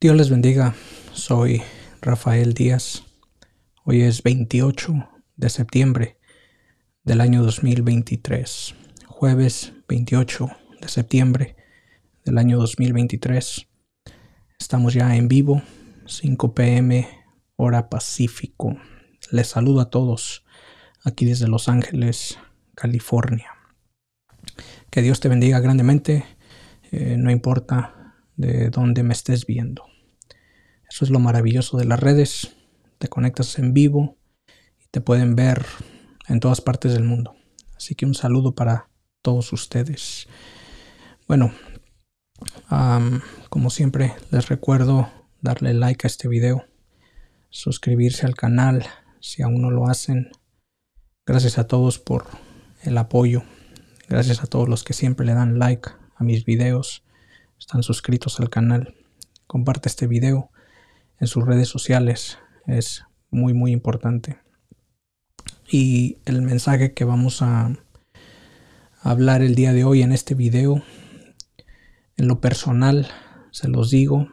Dios les bendiga, soy Rafael Díaz. Hoy es 28 de septiembre del año 2023, jueves 28 de septiembre del año 2023. Estamos ya en vivo, 5 pm hora pacífico. Les saludo a todos aquí desde Los Ángeles, California. Que Dios te bendiga grandemente, eh, no importa de donde me estés viendo. Eso es lo maravilloso de las redes. Te conectas en vivo y te pueden ver en todas partes del mundo. Así que un saludo para todos ustedes. Bueno, como siempre les recuerdo darle like a este video, suscribirse al canal si aún no lo hacen. Gracias a todos por el apoyo. Gracias a todos los que siempre le dan like a mis videos están suscritos al canal. Comparte este video en sus redes sociales. Es muy, muy importante. Y el mensaje que vamos a hablar el día de hoy en este video, en lo personal, se los digo,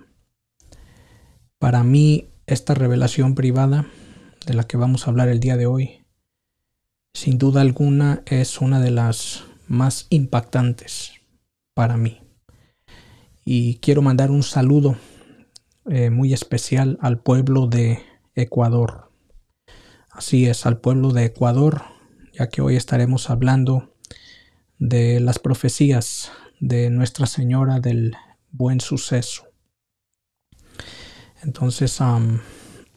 para mí esta revelación privada de la que vamos a hablar el día de hoy, sin duda alguna es una de las más impactantes para mí y quiero mandar un saludo eh, muy especial al pueblo de Ecuador. Así es, al pueblo de Ecuador, ya que hoy estaremos hablando de las profecías de Nuestra Señora del Buen Suceso. Entonces,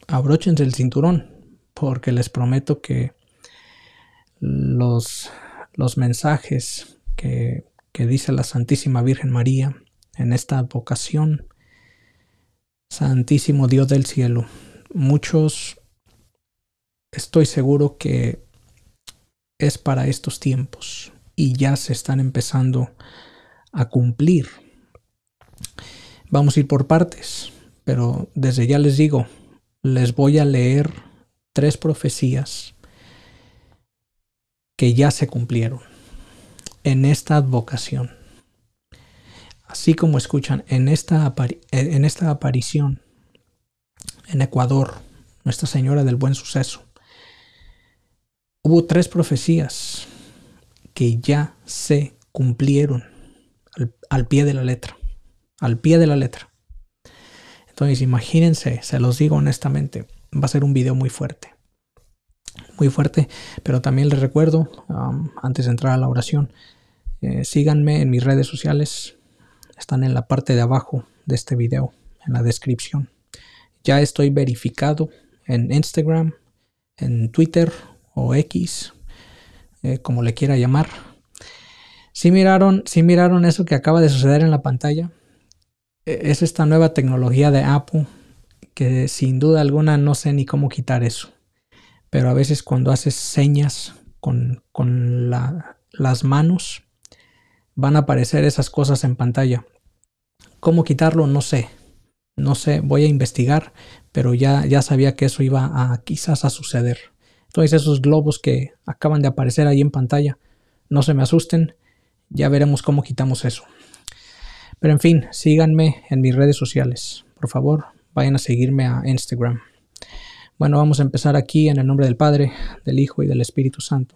abróchense el cinturón, porque les prometo que los, los mensajes que, que dice la Santísima Virgen María en esta vocación. Santísimo Dios del cielo, muchos estoy seguro que es para estos tiempos y ya se están empezando a cumplir. Vamos a ir por partes, pero desde ya les digo, les voy a leer tres profecías que ya se cumplieron en esta advocación así como escuchan en esta, aparición en Ecuador, Nuestra Señora del Buen Suceso, hubo tres profecías que ya se cumplieron al, pie de la letra, al pie de la letra. Entonces, imagínense, se los digo honestamente, va a ser un video muy fuerte muy fuerte, pero también les recuerdo, antes de entrar a la oración, eh, síganme en mis redes sociales, están en la parte de abajo de este video, en la descripción. Ya estoy verificado en Instagram, en Twitter o X, eh, como le quiera llamar. Si miraron, si miraron eso que acaba de suceder en la pantalla, e, es esta nueva tecnología de Apple que sin duda alguna no sé ni cómo quitar eso. Pero a veces cuando haces señas con, las manos, van a aparecer esas cosas en pantalla. ¿Cómo quitarlo? No sé. No sé, voy a investigar, pero ya, ya sabía que eso iba a quizás a suceder. Entonces esos globos que acaban de aparecer ahí en pantalla, no se me asusten, ya veremos cómo quitamos eso. Pero en fin, síganme en mis redes sociales. Por favor, vayan a seguirme a Instagram. Bueno, vamos a empezar aquí en el nombre del Padre, del Hijo y del Espíritu Santo.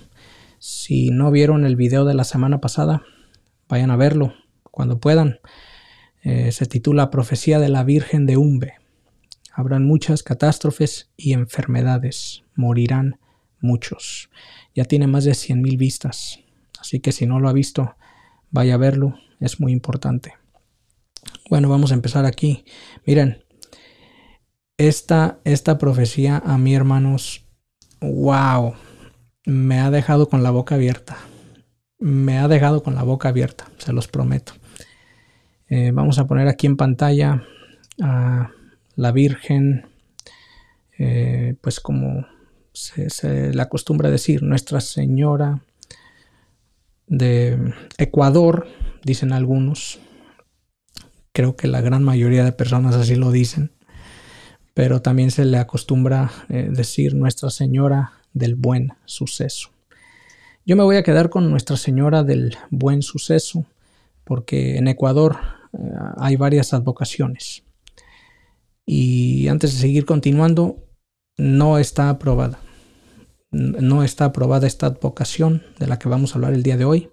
si no vieron el video de la semana pasada, vayan a verlo cuando puedan. Eh, se titula Profecía de la Virgen de Umbe. Habrán muchas catástrofes y enfermedades. Morirán muchos. Ya tiene más de 100.000 vistas. Así que si no lo ha visto, vaya a verlo. Es muy importante. Bueno, vamos a empezar aquí. Miren, esta, esta profecía a mi hermanos, wow me ha dejado con la boca abierta. Me ha dejado con la boca abierta, se los prometo. Eh, vamos a poner aquí en pantalla a la Virgen, eh, pues como se, le acostumbra decir, Nuestra Señora de Ecuador, dicen algunos. Creo que la gran mayoría de personas así lo dicen. Pero también se le acostumbra eh, decir Nuestra Señora del buen suceso. Yo me voy a quedar con Nuestra Señora del Buen Suceso, porque en Ecuador eh, hay varias advocaciones. Y antes de seguir continuando, no está aprobada. No está aprobada esta advocación de la que vamos a hablar el día de hoy.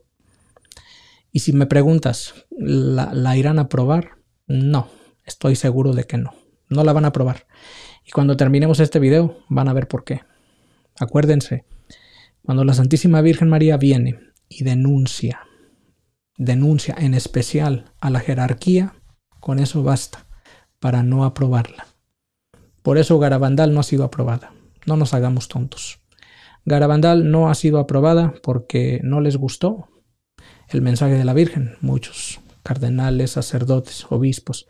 Y si me preguntas, ¿la, irán a aprobar? No, estoy seguro de que no. No la van a aprobar. Y cuando terminemos este video, van a ver por qué. Acuérdense, cuando la Santísima Virgen María viene y denuncia, denuncia en especial a la jerarquía, con eso basta para no aprobarla. Por eso Garabandal no ha sido aprobada. No nos hagamos tontos. Garabandal no ha sido aprobada porque no les gustó el mensaje de la Virgen. Muchos cardenales, sacerdotes, obispos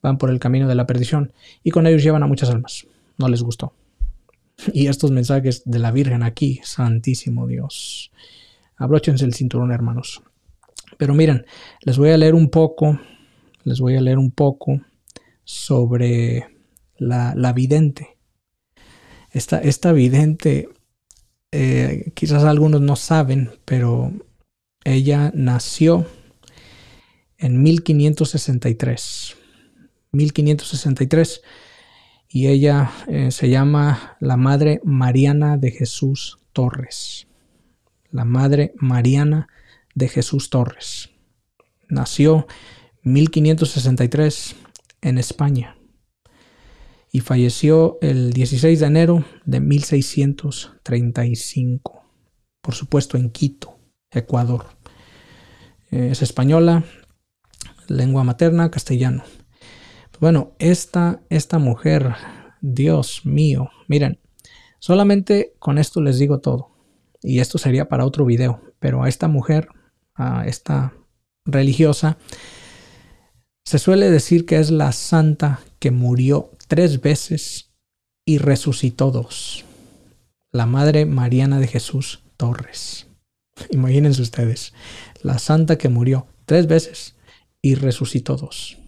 van por el camino de la perdición y con ellos llevan a muchas almas. No les gustó y estos mensajes de la Virgen aquí, Santísimo Dios. Abróchense el cinturón, hermanos. Pero miren, les voy a leer un poco, les voy a leer un poco sobre la, vidente. Esta, esta vidente, eh, quizás algunos no saben, pero ella nació en 1563. 1563 y ella eh, se llama la Madre Mariana de Jesús Torres. La Madre Mariana de Jesús Torres. Nació 1563 en España y falleció el 16 de enero de 1635, por supuesto en Quito, Ecuador. Eh, es española, lengua materna, castellano. Bueno, esta, esta mujer, Dios mío, miren, solamente con esto les digo todo. Y esto sería para otro video, pero a esta mujer, a esta religiosa, se suele decir que es la santa que murió tres veces y resucitó dos. La Madre Mariana de Jesús Torres. Imagínense ustedes, la santa que murió tres veces y resucitó dos.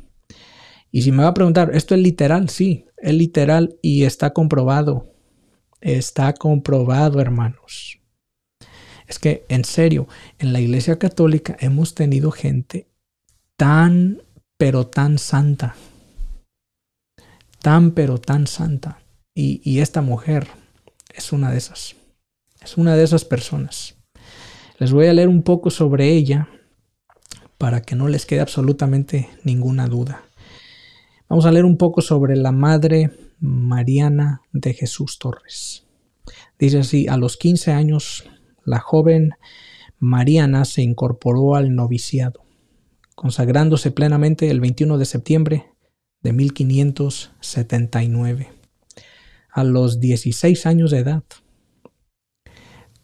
Y si me va a preguntar, ¿esto es literal? Sí, es literal y está comprobado. Está comprobado, hermanos. Es que, en serio, en la Iglesia Católica hemos tenido gente tan, pero tan santa. Tan, pero tan santa. Y, esta mujer es una de esas. Es una de esas personas. Les voy a leer un poco sobre ella para que no les quede absolutamente ninguna duda. Vamos a leer un poco sobre la Madre Mariana de Jesús Torres. Dice así, a los 15 años, la joven Mariana se incorporó al noviciado, consagrándose plenamente el 21 de septiembre de 1579. A los 16 años de edad,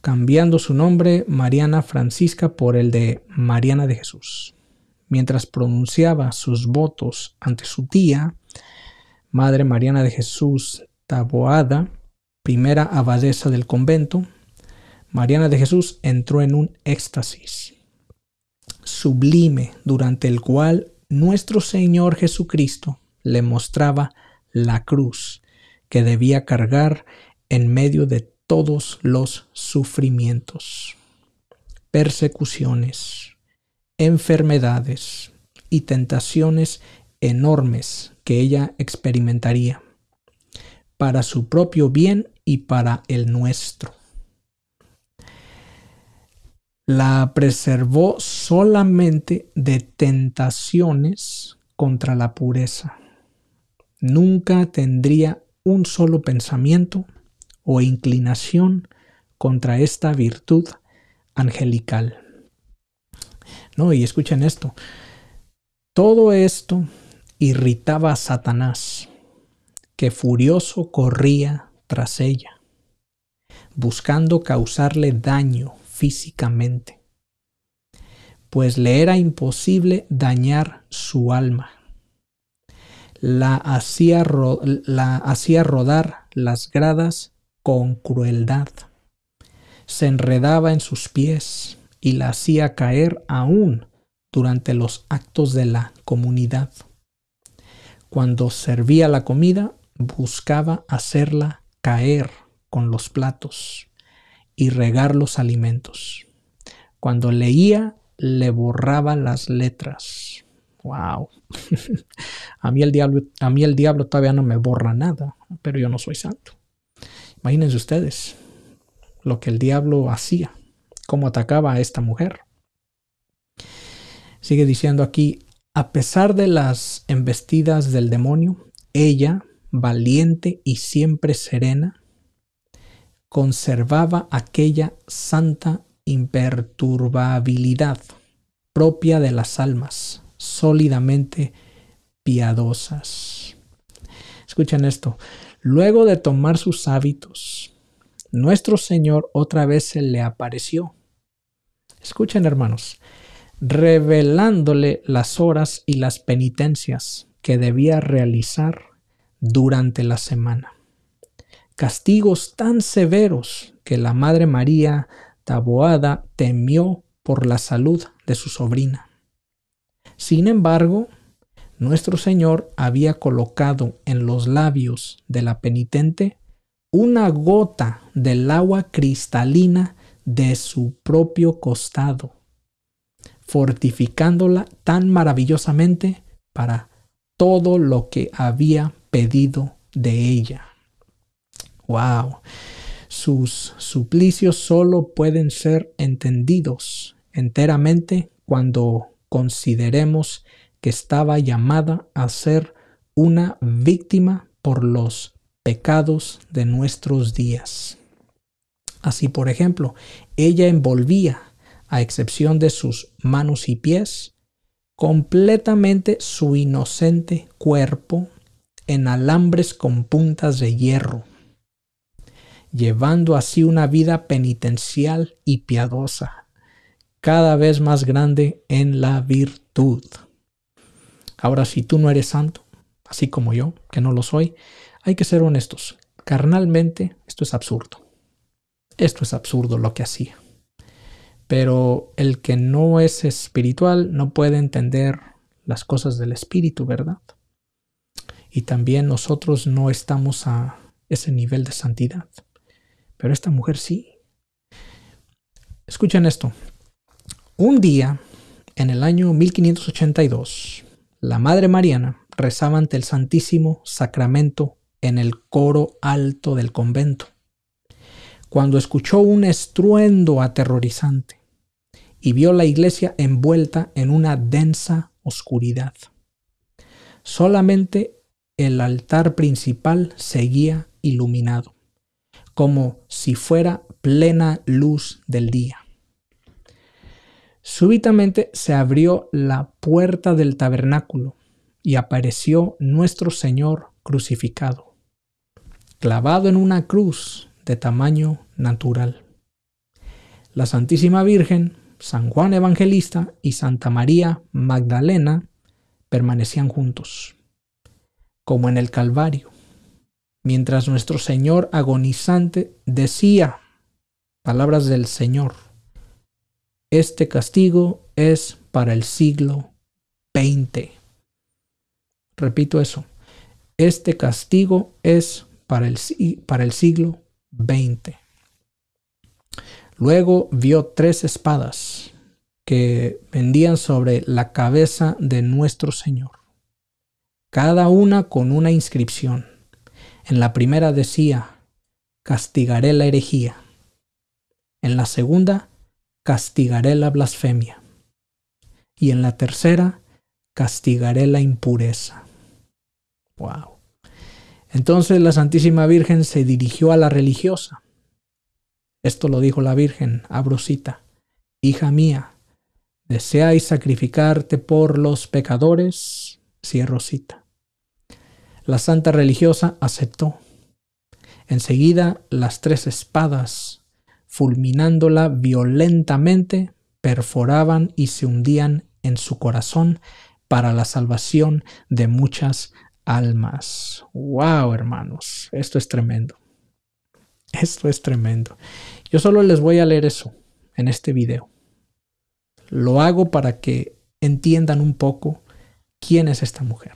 cambiando su nombre Mariana Francisca por el de Mariana de Jesús mientras pronunciaba sus votos ante su tía, Madre Mariana de Jesús Taboada, primera abadesa del convento, Mariana de Jesús entró en un éxtasis sublime durante el cual nuestro Señor Jesucristo le mostraba la cruz que debía cargar en medio de todos los sufrimientos, persecuciones, enfermedades y tentaciones enormes que ella experimentaría para su propio bien y para el nuestro. La preservó solamente de tentaciones contra la pureza. Nunca tendría un solo pensamiento o inclinación contra esta virtud angelical. ¿no? Y escuchen esto. Todo esto irritaba a Satanás, que furioso corría tras ella, buscando causarle daño físicamente, pues le era imposible dañar su alma. La hacía, la hacía rodar las gradas con crueldad, se enredaba en sus pies, y la hacía caer aún durante los actos de la comunidad. Cuando servía la comida, buscaba hacerla caer con los platos y regar los alimentos. Cuando leía, le borraba las letras. Wow. a, mí el diablo, a mí el diablo todavía no me borra nada, pero yo no soy santo. Imagínense ustedes lo que el diablo hacía cómo atacaba a esta mujer. Sigue diciendo aquí, a pesar de las embestidas del demonio, ella, valiente y siempre serena, conservaba aquella santa imperturbabilidad propia de las almas sólidamente piadosas. Escuchen esto. Luego de tomar sus hábitos, nuestro Señor otra vez se le apareció Escuchen hermanos, revelándole las horas y las penitencias que debía realizar durante la semana. Castigos tan severos que la Madre María Taboada temió por la salud de su sobrina. Sin embargo, nuestro Señor había colocado en los labios de la penitente una gota del agua cristalina de su propio costado, fortificándola tan maravillosamente para todo lo que había pedido de ella. ¡Wow! Sus suplicios solo pueden ser entendidos enteramente cuando consideremos que estaba llamada a ser una víctima por los pecados de nuestros días. Así, por ejemplo, ella envolvía, a excepción de sus manos y pies, completamente su inocente cuerpo en alambres con puntas de hierro, llevando así una vida penitencial y piadosa, cada vez más grande en la virtud. Ahora, si tú no eres santo, así como yo, que no lo soy, hay que ser honestos. Carnalmente, esto es absurdo esto es absurdo lo que hacía. Pero el que no es espiritual no puede entender las cosas del espíritu, ¿verdad? Y también nosotros no estamos a ese nivel de santidad. Pero esta mujer sí. Escuchen esto. Un día, en el año 1582, la Madre Mariana rezaba ante el Santísimo Sacramento en el coro alto del convento cuando escuchó un estruendo aterrorizante y vio la iglesia envuelta en una densa oscuridad. Solamente el altar principal seguía iluminado, como si fuera plena luz del día. Súbitamente se abrió la puerta del tabernáculo y apareció nuestro Señor crucificado, clavado en una cruz de tamaño natural. La Santísima Virgen, San Juan Evangelista y Santa María Magdalena permanecían juntos, como en el Calvario, mientras nuestro Señor agonizante decía, palabras del Señor, este castigo es para el siglo XX. Repito eso, este castigo es para el, para el siglo 20. Luego vio tres espadas que pendían sobre la cabeza de nuestro Señor, cada una con una inscripción. En la primera decía, castigaré la herejía. En la segunda, castigaré la blasfemia. Y en la tercera, castigaré la impureza. Wow. Entonces la Santísima Virgen se dirigió a la religiosa. Esto lo dijo la Virgen "Abrosita, hija mía, deseáis sacrificarte por los pecadores, cierro La santa religiosa aceptó. Enseguida las tres espadas, fulminándola violentamente, perforaban y se hundían en su corazón para la salvación de muchas almas. ¡Wow, hermanos! Esto es tremendo. Esto es tremendo. Yo solo les voy a leer eso en este video. Lo hago para que entiendan un poco quién es esta mujer.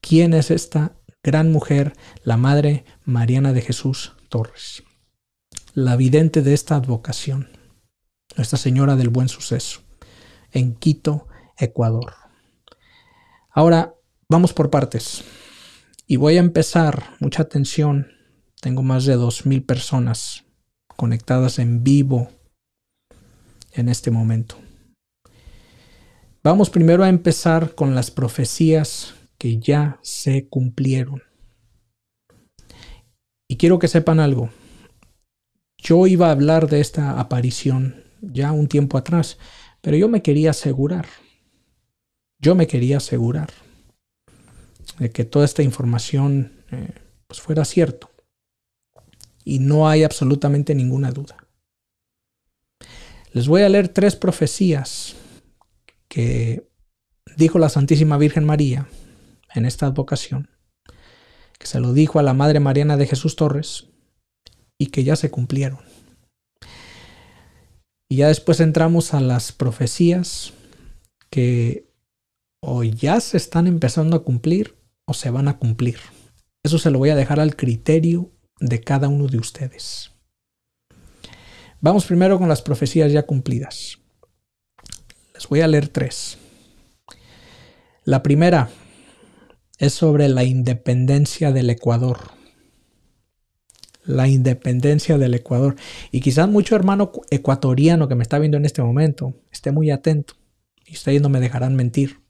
¿Quién es esta gran mujer, la madre Mariana de Jesús Torres? La vidente de esta advocación, Nuestra Señora del Buen Suceso, en Quito, Ecuador. Ahora, Vamos por partes. Y voy a empezar, mucha atención, tengo más de 2.000 personas conectadas en vivo en este momento. Vamos primero a empezar con las profecías que ya se cumplieron. Y quiero que sepan algo. Yo iba a hablar de esta aparición ya un tiempo atrás, pero yo me quería asegurar. Yo me quería asegurar de que toda esta información eh, pues fuera cierto. Y no hay absolutamente ninguna duda. Les voy a leer tres profecías que dijo la Santísima Virgen María en esta advocación, que se lo dijo a la Madre Mariana de Jesús Torres y que ya se cumplieron. Y ya después entramos a las profecías que hoy ya se están empezando a cumplir o se van a cumplir. Eso se lo voy a dejar al criterio de cada uno de ustedes. Vamos primero con las profecías ya cumplidas. Les voy a leer tres. La primera es sobre la independencia del Ecuador. La independencia del Ecuador. Y quizás mucho hermano ecuatoriano que me está viendo en este momento esté muy atento. Y ustedes no me dejarán mentir.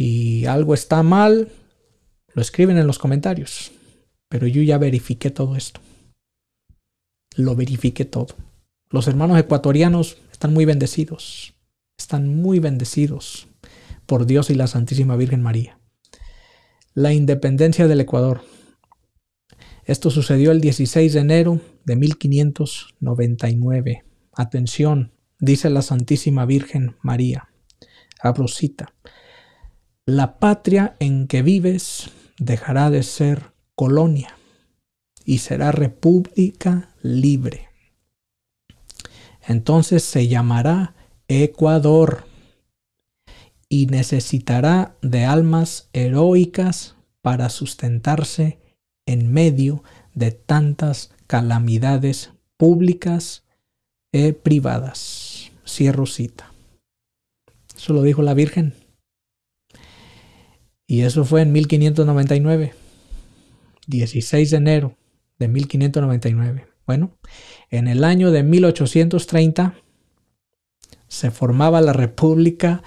Si algo está mal, lo escriben en los comentarios. Pero yo ya verifiqué todo esto. Lo verifiqué todo. Los hermanos ecuatorianos están muy bendecidos. Están muy bendecidos por Dios y la Santísima Virgen María. La independencia del Ecuador. Esto sucedió el 16 de enero de 1599. Atención, dice la Santísima Virgen María. Abro cita la patria en que vives dejará de ser colonia y será república libre. Entonces se llamará Ecuador y necesitará de almas heroicas para sustentarse en medio de tantas calamidades públicas y privadas. Cierro cita. Eso lo dijo la Virgen y eso fue en 1599, 16 de enero de 1599. Bueno, en el año de 1830 se formaba la República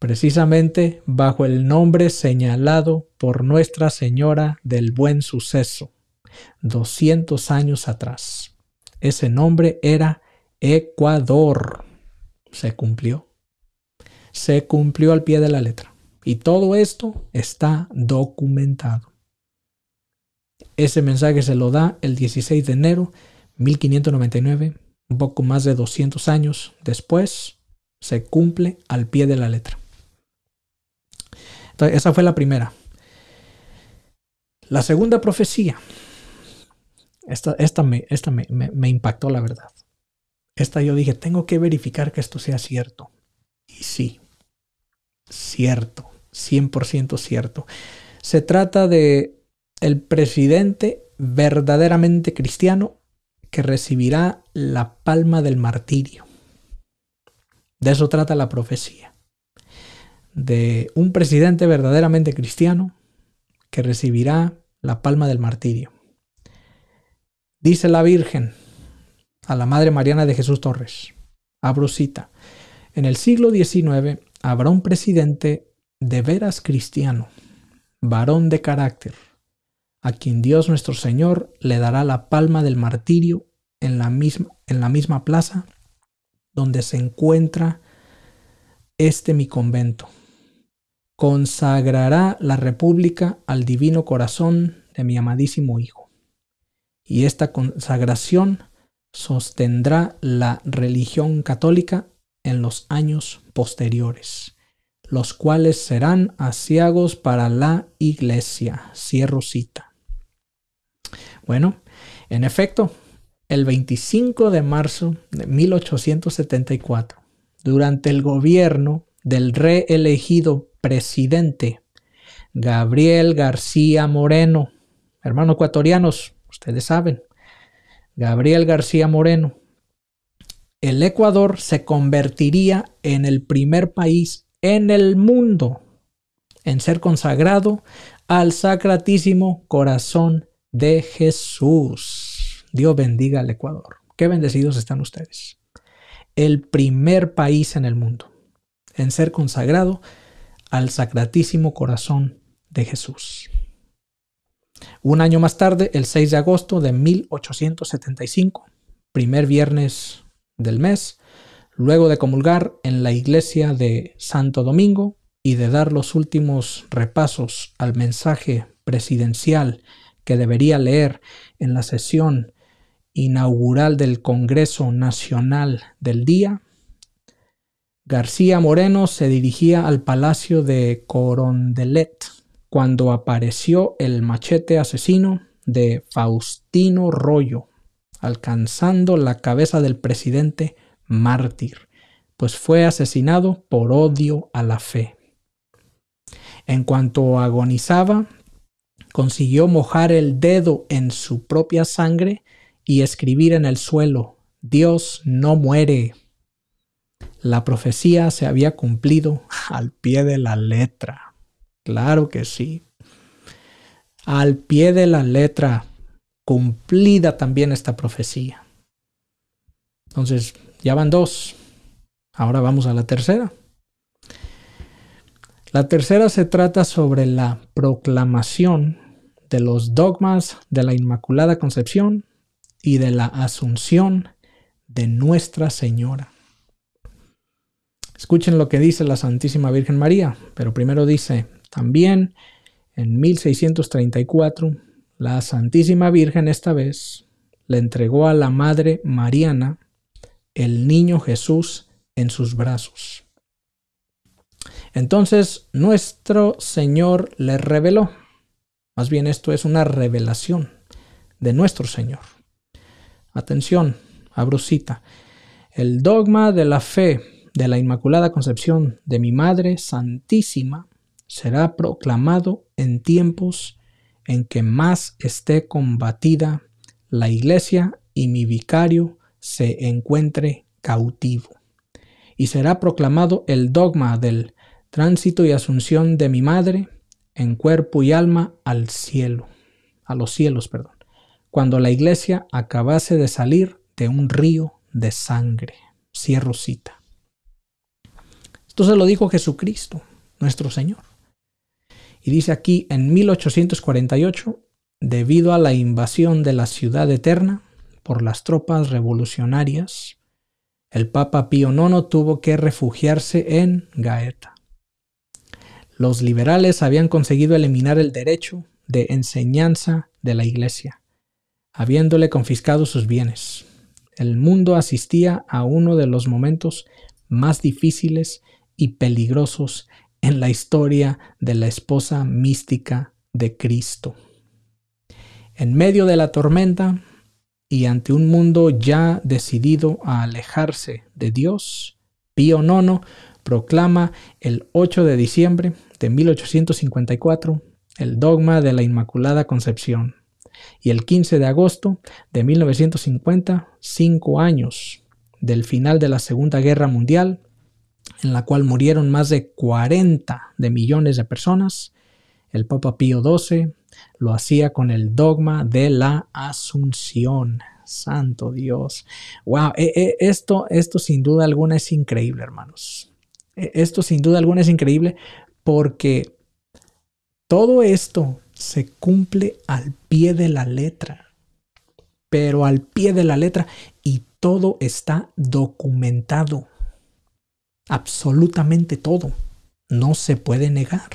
precisamente bajo el nombre señalado por Nuestra Señora del Buen Suceso, 200 años atrás. Ese nombre era Ecuador. Se cumplió. Se cumplió al pie de la letra. Y todo esto está documentado. Ese mensaje se lo da el 16 de enero 1599, un poco más de 200 años después, se cumple al pie de la letra. Entonces, esa fue la primera. La segunda profecía, esta, me impactó la verdad. Esta yo dije, tengo que verificar que esto sea cierto. Y sí, cierto. 100% cierto. Se trata de el presidente verdaderamente cristiano que recibirá la palma del martirio. De eso trata la profecía. De un presidente verdaderamente cristiano que recibirá la palma del martirio. Dice la Virgen a la Madre Mariana de Jesús Torres, a brusita en el siglo XIX habrá un presidente de veras cristiano, varón de carácter, a quien Dios nuestro Señor le dará la palma del martirio en la misma, en la misma plaza donde se encuentra este mi convento. Consagrará la República al Divino Corazón de mi amadísimo Hijo. Y esta consagración sostendrá la religión católica en los años posteriores los cuales serán asiagos para la iglesia. Cierro cita. Bueno, en efecto, el 25 de marzo de 1874, durante el gobierno del reelegido presidente Gabriel García Moreno, hermanos ecuatorianos, ustedes saben, Gabriel García Moreno, el Ecuador se convertiría en el primer país en el mundo en ser consagrado al Sacratísimo Corazón de Jesús. Dios bendiga al Ecuador. Qué bendecidos están ustedes. El primer país en el mundo en ser consagrado al Sacratísimo Corazón de Jesús. Un año más tarde, el 6 de agosto de 1875, primer viernes del mes, luego de comulgar en la iglesia de Santo Domingo y de dar los últimos repasos al mensaje presidencial que debería leer en la sesión inaugural del Congreso Nacional del Día, García Moreno se dirigía al palacio de Corondelet cuando apareció el machete asesino de Faustino Rollo, alcanzando la cabeza del presidente mártir, pues fue asesinado por odio a la fe. En cuanto agonizaba, consiguió mojar el dedo en su propia sangre y escribir en el suelo, Dios no muere. La profecía se había cumplido al pie de la letra. Claro que sí. Al pie de la letra, cumplida también esta profecía. Entonces, ya van dos. Ahora vamos a la tercera. La tercera se trata sobre la proclamación de los dogmas de la Inmaculada Concepción y de la Asunción de Nuestra Señora. Escuchen lo que dice la Santísima Virgen María, pero primero dice, también en 1634, la Santísima Virgen esta vez le entregó a la Madre Mariana el niño Jesús en sus brazos. Entonces nuestro Señor le reveló. Más bien esto es una revelación de nuestro Señor. Atención, abrucita El dogma de la fe de la Inmaculada Concepción de mi Madre Santísima será proclamado en tiempos en que más esté combatida la Iglesia y mi vicario se encuentre cautivo. Y será proclamado el dogma del tránsito y asunción de mi madre en cuerpo y alma al cielo, a los cielos, perdón, cuando la iglesia acabase de salir de un río de sangre. Cierro cita. Esto se lo dijo Jesucristo, nuestro Señor. Y dice aquí en 1848, debido a la invasión de la ciudad eterna, por las tropas revolucionarias, el Papa Pío IX tuvo que refugiarse en Gaeta. Los liberales habían conseguido eliminar el derecho de enseñanza de la Iglesia, habiéndole confiscado sus bienes. El mundo asistía a uno de los momentos más difíciles y peligrosos en la historia de la esposa mística de Cristo. En medio de la tormenta, y ante un mundo ya decidido a alejarse de Dios, Pío IX proclama el 8 de diciembre de 1854 el dogma de la Inmaculada Concepción y el 15 de agosto de 1950, cinco años del final de la Segunda Guerra Mundial, en la cual murieron más de 40 de millones de personas, el Papa Pío XII lo hacía con el dogma de la asunción. Santo Dios. Wow, eh, eh, esto, esto sin duda alguna es increíble, hermanos. Eh, esto sin duda alguna es increíble porque todo esto se cumple al pie de la letra, pero al pie de la letra y todo está documentado, absolutamente todo, no se puede negar.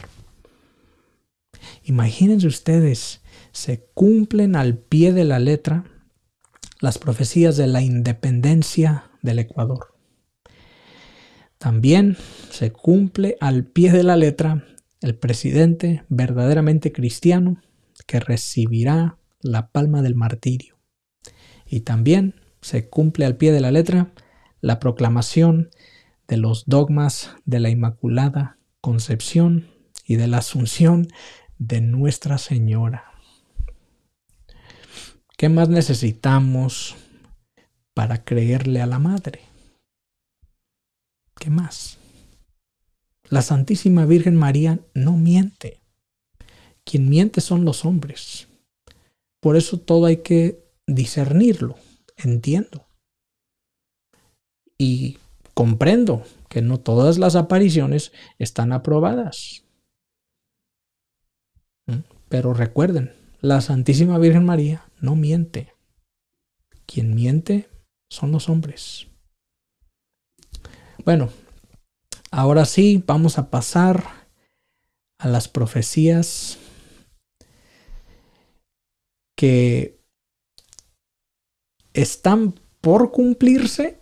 Imagínense ustedes, se cumplen al pie de la letra las profecías de la independencia del Ecuador. También se cumple al pie de la letra el presidente verdaderamente cristiano que recibirá la palma del martirio. Y también se cumple al pie de la letra la proclamación de los dogmas de la Inmaculada Concepción y de la Asunción de Nuestra Señora. ¿Qué más necesitamos para creerle a la Madre? ¿Qué más? La Santísima Virgen María no miente. Quien miente son los hombres. Por eso todo hay que discernirlo, entiendo. Y comprendo que no todas las apariciones están aprobadas. Pero recuerden, la Santísima Virgen María no miente. Quien miente son los hombres. Bueno, ahora sí, vamos a pasar a las profecías que están por cumplirse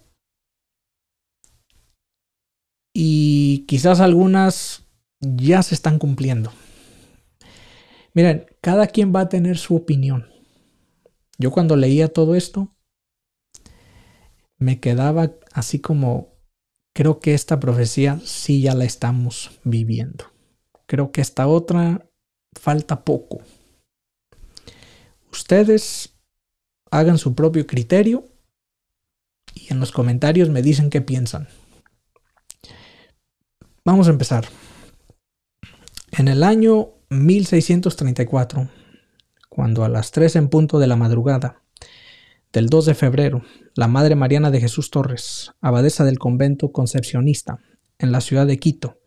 y quizás algunas ya se están cumpliendo. Miren, cada quien va a tener su opinión. Yo cuando leía todo esto, me quedaba así como, creo que esta profecía sí ya la estamos viviendo. Creo que esta otra falta poco. Ustedes hagan su propio criterio y en los comentarios me dicen qué piensan. Vamos a empezar. En el año 1634, cuando a las 3 en punto de la madrugada del 2 de febrero, la Madre Mariana de Jesús Torres, abadesa del convento concepcionista en la ciudad de Quito,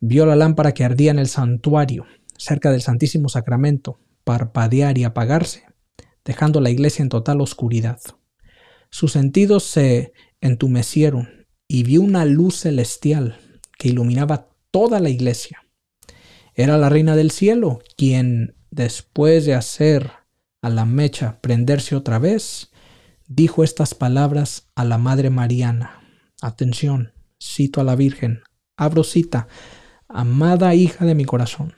vio la lámpara que ardía en el santuario, cerca del Santísimo Sacramento, parpadear y apagarse, dejando la iglesia en total oscuridad. Sus sentidos se entumecieron y vio una luz celestial que iluminaba toda la iglesia. Era la reina del cielo, quien, después de hacer a la mecha prenderse otra vez, dijo estas palabras a la Madre Mariana. Atención, cito a la Virgen, abro cita, amada hija de mi corazón,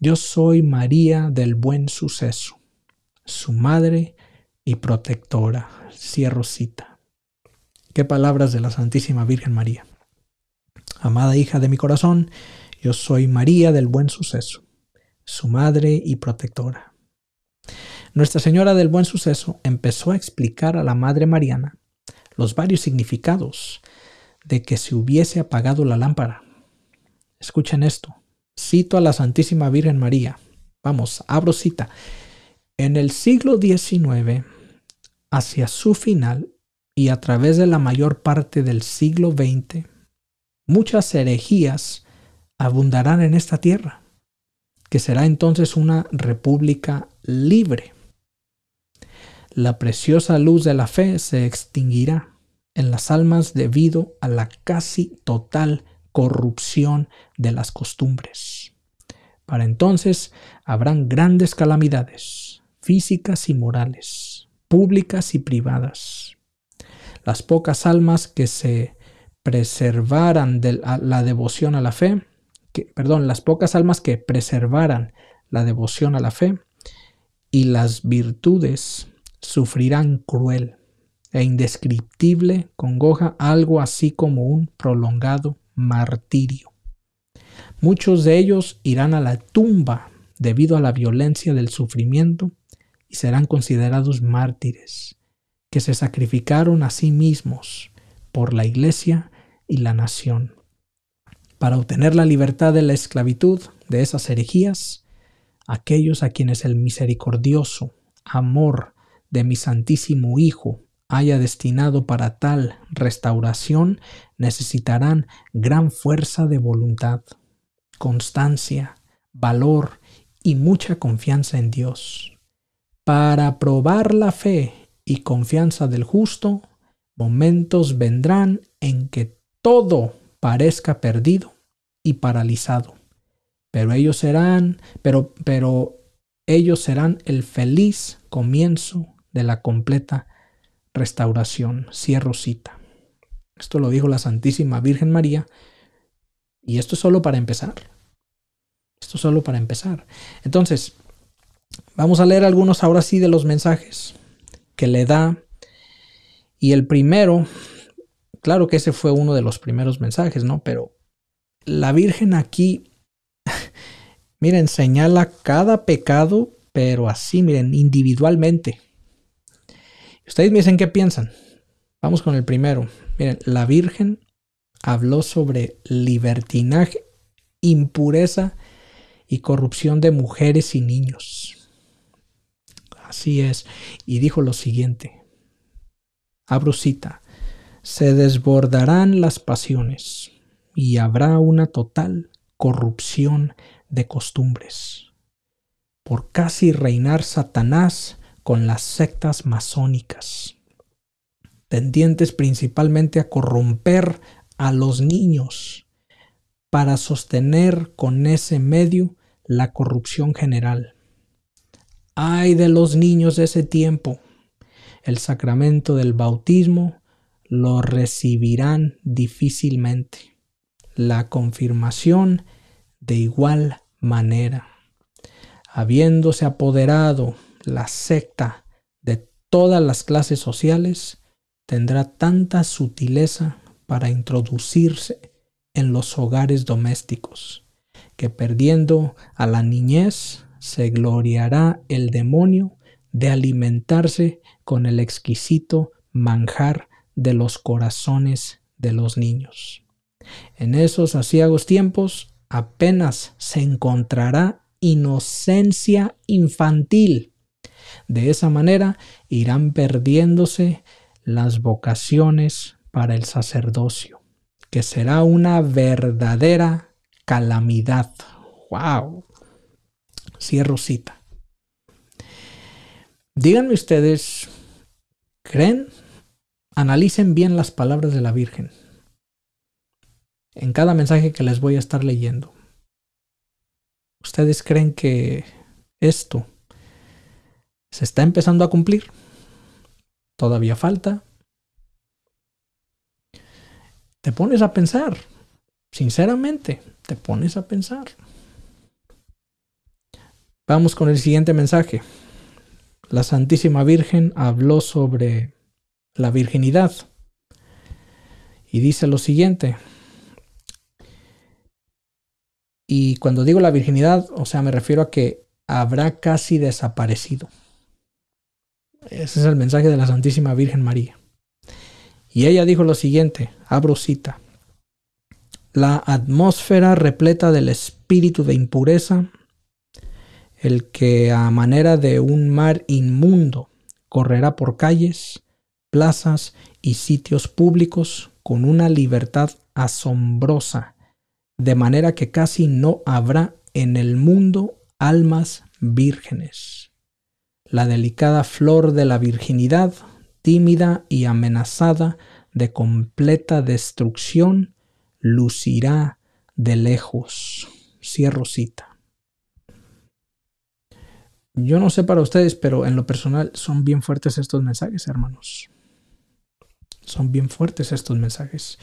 yo soy María del buen suceso, su madre y protectora. Cierro cita. Qué palabras de la Santísima Virgen María. Amada hija de mi corazón, yo soy María del Buen Suceso, su madre y protectora. Nuestra Señora del Buen Suceso empezó a explicar a la Madre Mariana los varios significados de que se hubiese apagado la lámpara. Escuchen esto. Cito a la Santísima Virgen María. Vamos, abro cita. En el siglo XIX, hacia su final y a través de la mayor parte del siglo XX, muchas herejías abundarán en esta tierra, que será entonces una república libre. La preciosa luz de la fe se extinguirá en las almas debido a la casi total corrupción de las costumbres. Para entonces habrán grandes calamidades físicas y morales, públicas y privadas. Las pocas almas que se preservaran de la devoción a la fe perdón, las pocas almas que preservaran la devoción a la fe y las virtudes sufrirán cruel e indescriptible congoja algo así como un prolongado martirio. Muchos de ellos irán a la tumba debido a la violencia del sufrimiento y serán considerados mártires, que se sacrificaron a sí mismos por la iglesia y la nación para obtener la libertad de la esclavitud de esas herejías, aquellos a quienes el misericordioso amor de mi Santísimo Hijo haya destinado para tal restauración necesitarán gran fuerza de voluntad, constancia, valor y mucha confianza en Dios. Para probar la fe y confianza del justo, momentos vendrán en que todo parezca perdido y paralizado. Pero ellos serán, pero, pero ellos serán el feliz comienzo de la completa restauración. Cierro cita. Esto lo dijo la Santísima Virgen María. Y esto es solo para empezar. Esto es solo para empezar. Entonces, vamos a leer algunos ahora sí de los mensajes que le da. Y el primero claro que ese fue uno de los primeros mensajes, ¿no? Pero la Virgen aquí, miren, señala cada pecado, pero así, miren, individualmente. Ustedes me dicen qué piensan. Vamos con el primero. Miren, la Virgen habló sobre libertinaje, impureza y corrupción de mujeres y niños. Así es. Y dijo lo siguiente. Abro se desbordarán las pasiones y habrá una total corrupción de costumbres. Por casi reinar Satanás con las sectas masónicas, tendientes principalmente a corromper a los niños para sostener con ese medio la corrupción general. Ay de los niños de ese tiempo. El sacramento del bautismo lo recibirán difícilmente. La confirmación de igual manera. Habiéndose apoderado la secta de todas las clases sociales, tendrá tanta sutileza para introducirse en los hogares domésticos, que perdiendo a la niñez, se gloriará el demonio de alimentarse con el exquisito manjar de los corazones de los niños. En esos aciagos tiempos apenas se encontrará inocencia infantil. De esa manera irán perdiéndose las vocaciones para el sacerdocio, que será una verdadera calamidad. ¡Wow! Cierro cita. Díganme ustedes, ¿creen Analicen bien las palabras de la Virgen en cada mensaje que les voy a estar leyendo. ¿Ustedes creen que esto se está empezando a cumplir? ¿Todavía falta? Te pones a pensar, sinceramente, te pones a pensar. Vamos con el siguiente mensaje. La Santísima Virgen habló sobre la virginidad. Y dice lo siguiente. Y cuando digo la virginidad, o sea, me refiero a que habrá casi desaparecido. Ese es el mensaje de la Santísima Virgen María. Y ella dijo lo siguiente, abro cita. La atmósfera repleta del espíritu de impureza, el que a manera de un mar inmundo correrá por calles, plazas y sitios públicos con una libertad asombrosa, de manera que casi no habrá en el mundo almas vírgenes. La delicada flor de la virginidad, tímida y amenazada de completa destrucción, lucirá de lejos. Cierro cita. Yo no sé para ustedes, pero en lo personal son bien fuertes estos mensajes, hermanos son bien fuertes estos mensajes.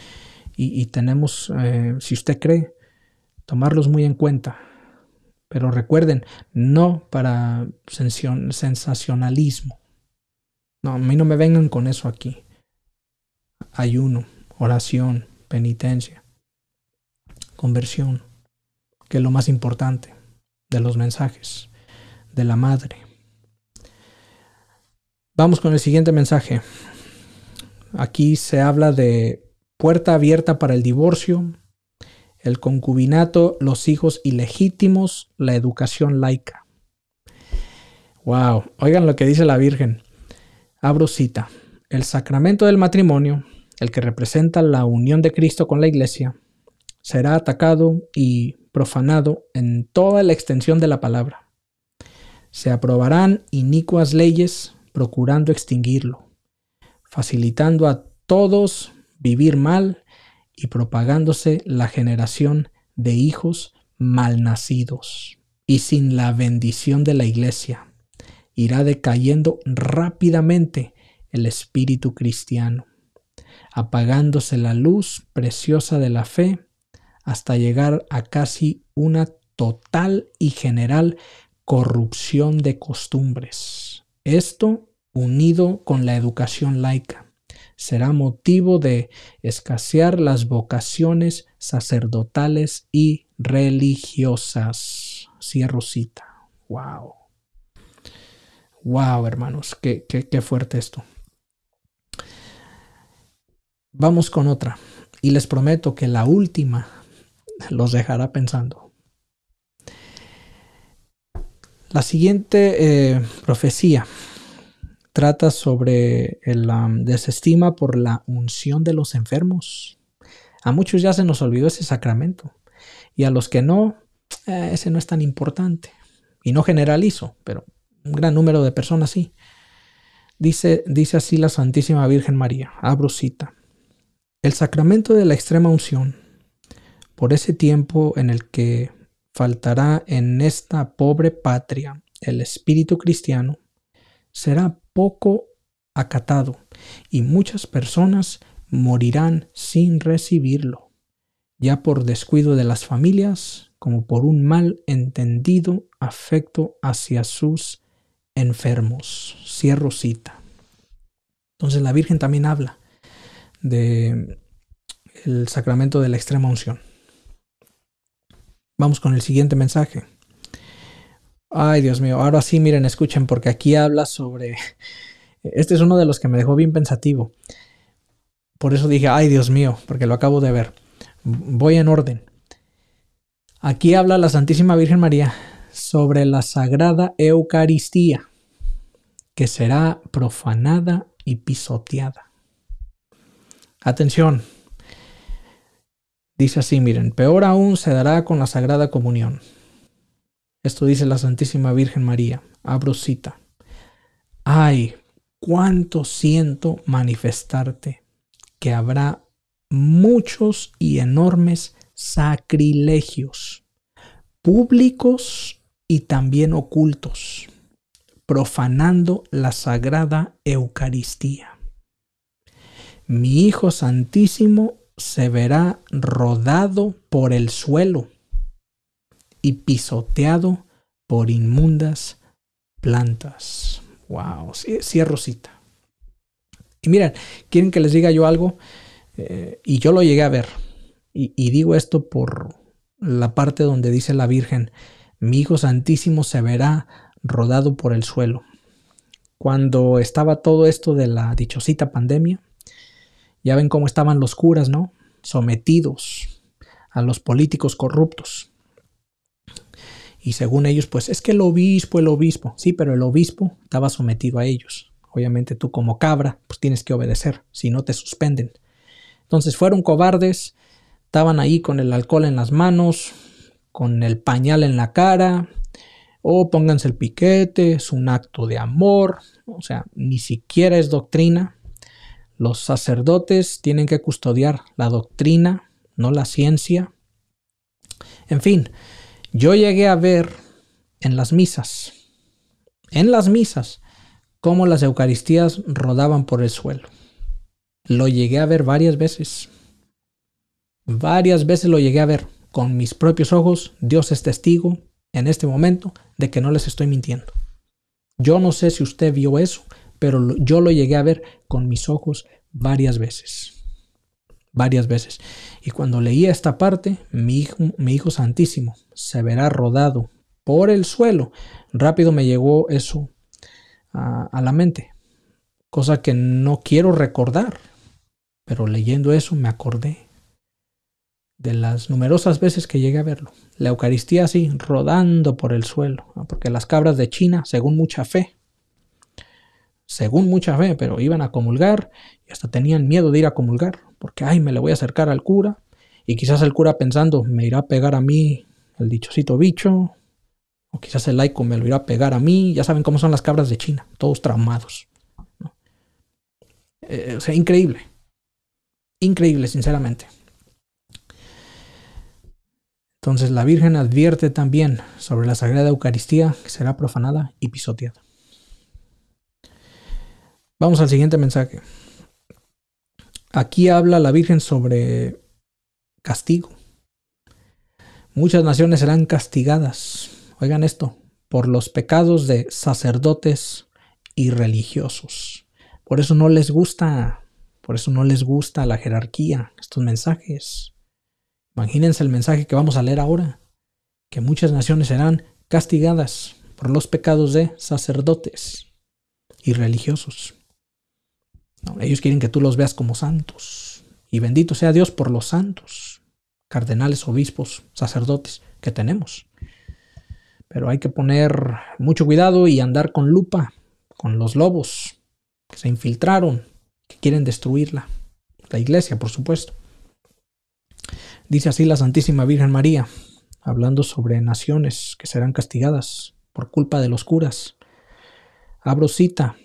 Y, tenemos, eh, si usted cree, tomarlos muy en cuenta. Pero recuerden, no para sensacionalismo. No, a mí no me vengan con eso aquí. Ayuno, oración, penitencia, conversión, que es lo más importante de los mensajes de la madre. Vamos con el siguiente mensaje. Aquí se habla de puerta abierta para el divorcio, el concubinato, los hijos ilegítimos, la educación laica. Wow, oigan lo que dice la Virgen. Abro cita. El sacramento del matrimonio, el que representa la unión de Cristo con la Iglesia, será atacado y profanado en toda la extensión de la palabra. Se aprobarán inicuas leyes procurando extinguirlo facilitando a todos vivir mal y propagándose la generación de hijos malnacidos. Y sin la bendición de la iglesia, irá decayendo rápidamente el espíritu cristiano, apagándose la luz preciosa de la fe hasta llegar a casi una total y general corrupción de costumbres. Esto unido con la educación laica. Será motivo de escasear las vocaciones sacerdotales y religiosas. Cierro cita. Wow. Wow, hermanos, qué, fuerte esto. Vamos con otra. Y les prometo que la última los dejará pensando. La siguiente eh, profecía trata sobre la desestima por la unción de los enfermos. A muchos ya se nos olvidó ese sacramento y a los que no, eh, ese no es tan importante. Y no generalizo, pero un gran número de personas sí. Dice, dice así la Santísima Virgen María, abro cita. El sacramento de la extrema unción, por ese tiempo en el que faltará en esta pobre patria el espíritu cristiano, será poco acatado y muchas personas morirán sin recibirlo, ya por descuido de las familias como por un mal entendido afecto hacia sus enfermos. Cierro cita. Entonces la Virgen también habla de el sacramento de la extrema unción. Vamos con el siguiente mensaje. Ay, Dios mío, ahora sí, miren, escuchen, porque aquí habla sobre... Este es uno de los que me dejó bien pensativo. Por eso dije, ay, Dios mío, porque lo acabo de ver. Voy en orden. Aquí habla la Santísima Virgen María sobre la Sagrada Eucaristía, que será profanada y pisoteada. Atención. Dice así, miren, peor aún se dará con la Sagrada Comunión esto dice la Santísima Virgen María. Abro cita. Ay, cuánto siento manifestarte que habrá muchos y enormes sacrilegios, públicos y también ocultos, profanando la sagrada Eucaristía. Mi Hijo Santísimo se verá rodado por el suelo y pisoteado por inmundas plantas. Wow, cierro cita. Y miren, quieren que les diga yo algo, eh, y yo lo llegué a ver. y digo esto por la parte donde dice la Virgen, mi Hijo Santísimo se verá rodado por el suelo. Cuando estaba todo esto de la dichosita pandemia, ya ven cómo estaban los curas, ¿no? Sometidos a los políticos corruptos. Y según ellos, pues es que el obispo, el obispo, sí, pero el obispo estaba sometido a ellos. Obviamente tú como cabra, pues tienes que obedecer, si no te suspenden. Entonces fueron cobardes, estaban ahí con el alcohol en las manos, con el pañal en la cara, o pónganse el piquete, es un acto de amor, o sea, ni siquiera es doctrina. Los sacerdotes tienen que custodiar la doctrina, no la ciencia. En fin, yo llegué a ver en las misas, en las misas, cómo las Eucaristías rodaban por el suelo. Lo llegué a ver varias veces. Varias veces lo llegué a ver con mis propios ojos. Dios es testigo en este momento de que no les estoy mintiendo. Yo no sé si usted vio eso, pero yo lo llegué a ver con mis ojos varias veces varias veces. Y cuando leía esta parte, mi hijo, santísimo se verá rodado por el suelo. Rápido me llegó eso a la mente, cosa que no quiero recordar, pero leyendo eso me acordé de las numerosas veces que llegué a verlo. La Eucaristía así, rodando por el suelo, porque las cabras de China, según mucha fe, según mucha fe, pero iban a comulgar y hasta tenían miedo de ir a comulgar, porque, ay, me le voy a acercar al cura, y quizás el cura pensando, me irá a pegar a mí el dichosito bicho, o quizás el laico me lo irá a pegar a mí, ya saben cómo son las cabras de China, todos traumados. Eh, o sea, increíble, increíble, sinceramente. Entonces la Virgen advierte también sobre la Sagrada Eucaristía que será profanada y pisoteada. Vamos al siguiente mensaje. Aquí habla la Virgen sobre castigo. Muchas naciones serán castigadas, oigan esto, por los pecados de sacerdotes y religiosos. Por eso no les gusta, por eso no les gusta la jerarquía, estos mensajes. Imagínense el mensaje que vamos a leer ahora, que muchas naciones serán castigadas por los pecados de sacerdotes y religiosos ellos quieren que tú los veas como santos. Y bendito sea Dios por los santos, cardenales, obispos, sacerdotes que tenemos. Pero hay que poner mucho cuidado y andar con lupa, con los lobos que se infiltraron, que quieren destruirla. La iglesia, por supuesto. Dice así la Santísima Virgen María, hablando sobre naciones que serán castigadas por culpa de los curas. Abro cita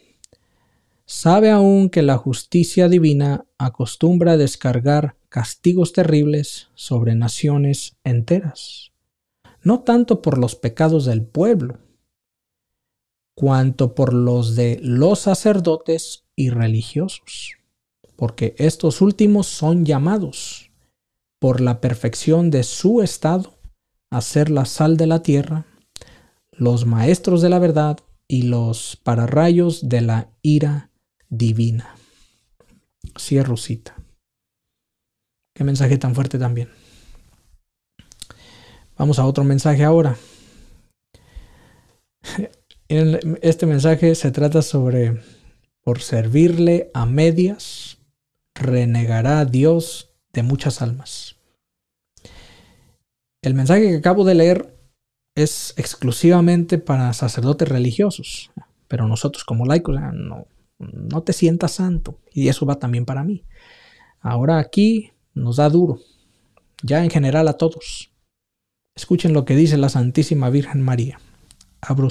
sabe aún que la justicia divina acostumbra a descargar castigos terribles sobre naciones enteras, no tanto por los pecados del pueblo, cuanto por los de los sacerdotes y religiosos, porque estos últimos son llamados, por la perfección de su estado, a ser la sal de la tierra, los maestros de la verdad y los pararrayos de la ira divina. Cierro cita. Qué mensaje tan fuerte también. Vamos a otro mensaje ahora. Este mensaje se trata sobre por servirle a medias, renegará a Dios de muchas almas. El mensaje que acabo de leer es exclusivamente para sacerdotes religiosos, pero nosotros como laicos no, no te sientas santo. Y eso va también para mí. Ahora aquí nos da duro, ya en general a todos. Escuchen lo que dice la Santísima Virgen María. Abro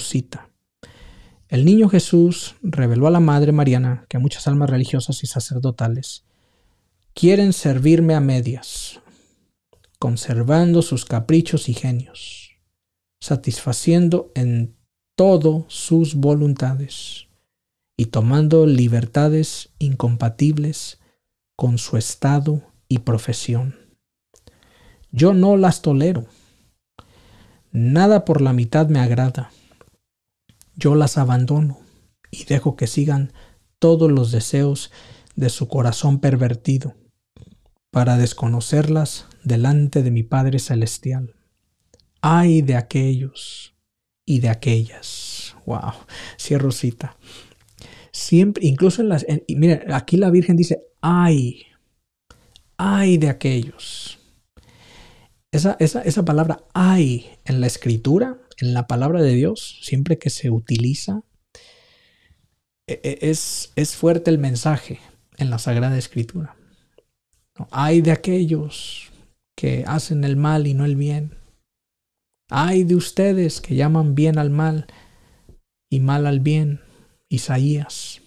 El niño Jesús reveló a la Madre Mariana que muchas almas religiosas y sacerdotales quieren servirme a medias, conservando sus caprichos y genios, satisfaciendo en todo sus voluntades y tomando libertades incompatibles con su estado y profesión. Yo no las tolero. Nada por la mitad me agrada. Yo las abandono y dejo que sigan todos los deseos de su corazón pervertido, para desconocerlas delante de mi Padre Celestial. Ay de aquellos y de aquellas. Wow, cierro cita. Siempre, incluso en las... miren, aquí la Virgen dice, ay, ay de aquellos. Esa, esa, palabra ay en la escritura, en la palabra de Dios, siempre que se utiliza, e, e, es, es fuerte el mensaje en la Sagrada Escritura. Ay de aquellos que hacen el mal y no el bien. Ay de ustedes que llaman bien al mal y mal al bien. Isaías.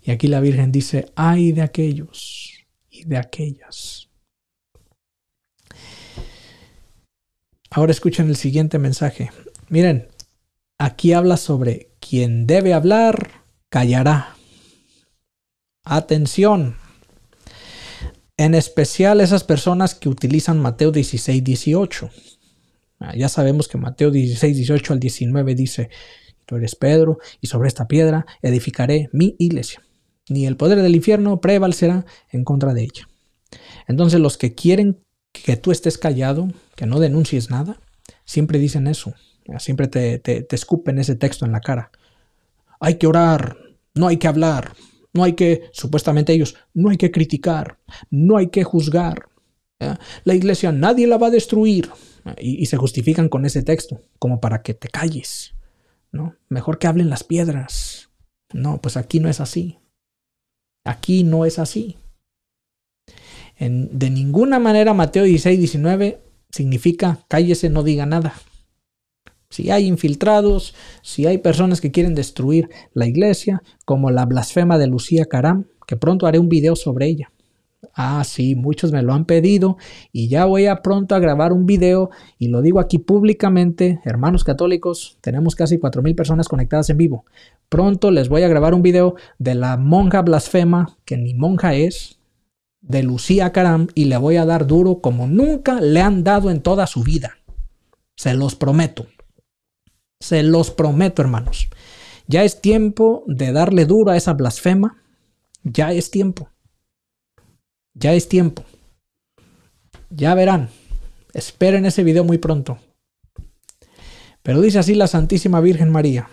Y aquí la Virgen dice, ay de aquellos y de aquellas. Ahora escuchen el siguiente mensaje. Miren, aquí habla sobre quien debe hablar, callará. Atención. En especial esas personas que utilizan Mateo 16, 18. Ah, ya sabemos que Mateo 16, 18 al 19 dice, Tú eres Pedro, y sobre esta piedra edificaré mi iglesia. Ni el poder del infierno prevalecerá en contra de ella. Entonces los que quieren que tú estés callado, que no denuncies nada, siempre dicen eso. Siempre te, escupen ese texto en la cara. Hay que orar, no hay que hablar, no hay que, supuestamente ellos, no hay que criticar, no hay que juzgar. La iglesia nadie la va a destruir. y, se justifican con ese texto, como para que te calles. Mejor que hablen las piedras. No, pues aquí no es así. Aquí no es así. En, de ninguna manera Mateo 16, 19 significa cállese, no diga nada. Si hay infiltrados, si hay personas que quieren destruir la iglesia, como la blasfema de Lucía Caram, que pronto haré un video sobre ella. Ah, sí, muchos me lo han pedido y ya voy a pronto a grabar un video y lo digo aquí públicamente, hermanos católicos, tenemos casi 4.000 personas conectadas en vivo. Pronto les voy a grabar un video de la monja blasfema, que ni monja es, de Lucía Caram y le voy a dar duro como nunca le han dado en toda su vida. Se los prometo. Se los prometo, hermanos. Ya es tiempo de darle duro a esa blasfema. Ya es tiempo. Ya es tiempo. Ya verán. Esperen ese video muy pronto. Pero dice así la Santísima Virgen María.